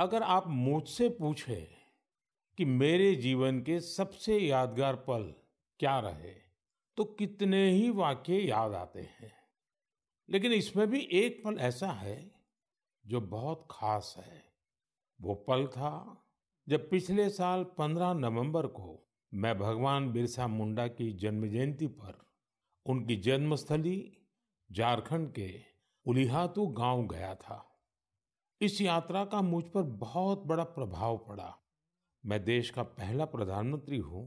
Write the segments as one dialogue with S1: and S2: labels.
S1: अगर आप मुझसे पूछें कि मेरे जीवन के सबसे यादगार पल क्या रहे तो कितने ही वाक्य याद आते हैं लेकिन इसमें भी एक पल ऐसा है जो बहुत खास है वो पल था जब पिछले साल 15 नवंबर को मैं भगवान बिरसा मुंडा की जन्म जयंती पर उनकी जन्मस्थली झारखंड के उलिहातू गांव गया था इस यात्रा का मुझ पर बहुत बड़ा प्रभाव पड़ा मैं देश का पहला प्रधानमंत्री हूँ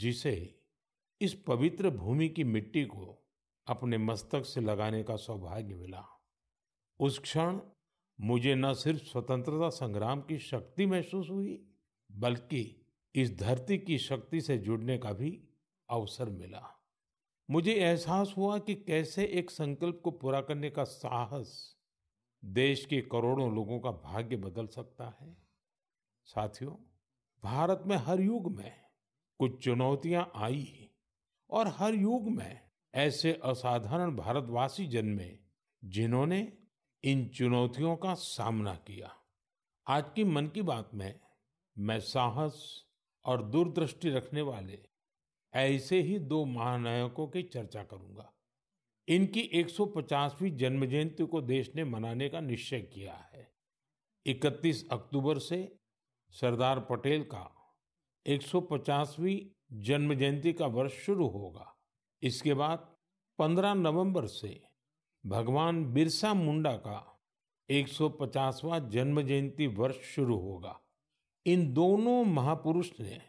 S1: जिसे इस पवित्र भूमि की मिट्टी को अपने मस्तक से लगाने का सौभाग्य मिला उस क्षण मुझे न सिर्फ स्वतंत्रता संग्राम की शक्ति महसूस हुई बल्कि इस धरती की शक्ति से जुड़ने का भी अवसर मिला मुझे एहसास हुआ कि कैसे एक संकल्प को पूरा करने का साहस देश के करोड़ों लोगों का भाग्य बदल सकता है साथियों भारत में हर युग में कुछ चुनौतियां आई और हर युग में ऐसे असाधारण भारतवासी जन्मे जिन्होंने इन चुनौतियों का सामना किया आज की मन की बात में मैं साहस और दूरदृष्टि रखने वाले ऐसे ही दो महानायकों की चर्चा करूंगा इनकी 150वीं जन्म जयंती को देश ने मनाने का निश्चय किया है 31 अक्टूबर से सरदार पटेल का 150वीं जन्म जयंती का वर्ष शुरू होगा इसके बाद 15 नवंबर से भगवान बिरसा मुंडा का 150वां जन्म जयंती वर्ष शुरू होगा इन दोनों महापुरुष ने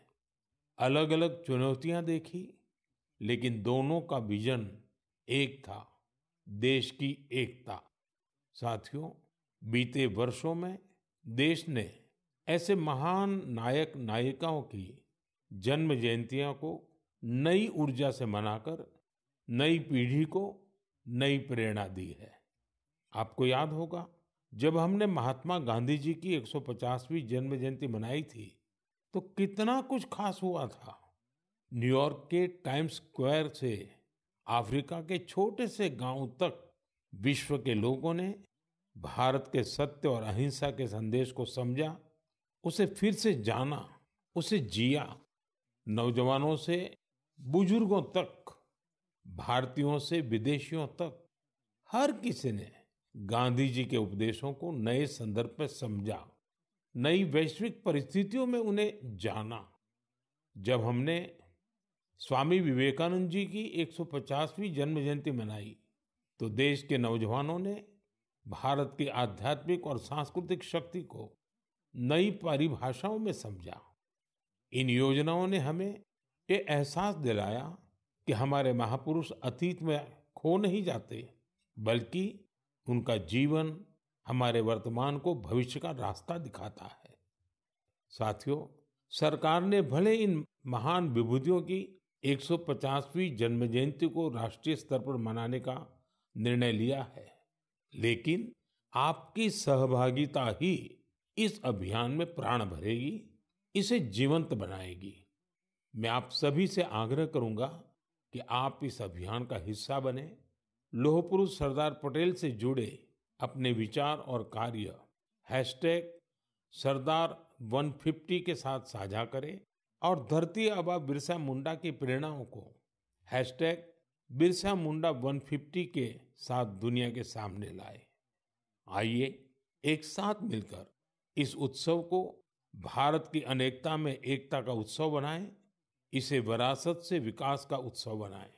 S1: अलग अलग चुनौतियां देखी लेकिन दोनों का विजन एक था देश की एकता साथियों बीते वर्षों में देश ने ऐसे महान नायक नायिकाओं की जन्म जयंतियों को नई ऊर्जा से मनाकर नई पीढ़ी को नई प्रेरणा दी है आपको याद होगा जब हमने महात्मा गांधी जी की 150वीं जन्म जयंती मनाई थी तो कितना कुछ खास हुआ था न्यूयॉर्क के टाइम्स स्क्वायर से अफ्रीका के छोटे से गांव तक विश्व के लोगों ने भारत के सत्य और अहिंसा के संदेश को समझा उसे फिर से जाना उसे जिया नौजवानों से बुजुर्गों तक भारतीयों से विदेशियों तक हर किसी ने गांधी जी के उपदेशों को नए संदर्भ में समझा नई वैश्विक परिस्थितियों में उन्हें जाना जब हमने स्वामी विवेकानंद जी की 150वीं जन्म जयंती मनाई तो देश के नौजवानों ने भारत की आध्यात्मिक और सांस्कृतिक शक्ति को नई परिभाषाओं में समझा इन योजनाओं ने हमें ये एहसास दिलाया कि हमारे महापुरुष अतीत में खो नहीं जाते बल्कि उनका जीवन हमारे वर्तमान को भविष्य का रास्ता दिखाता है साथियों सरकार ने भले इन महान विभूतियों की 150वीं जन्म जयंती को राष्ट्रीय स्तर पर मनाने का निर्णय लिया है लेकिन आपकी सहभागिता ही इस अभियान में प्राण भरेगी इसे जीवंत बनाएगी मैं आप सभी से आग्रह करूंगा कि आप इस अभियान का हिस्सा बने लोह पुरुष सरदार पटेल से जुड़े अपने विचार और कार्य हैशटैग सरदार 150 के साथ साझा करें और धरती आबा बिरसा मुंडा की प्रेरणाओं को हैशटैग बिरसा मुंडा 150 के साथ दुनिया के सामने लाए आइए एक साथ मिलकर इस उत्सव को भारत की अनेकता में एकता का उत्सव बनाएं इसे विरासत से विकास का उत्सव बनाएं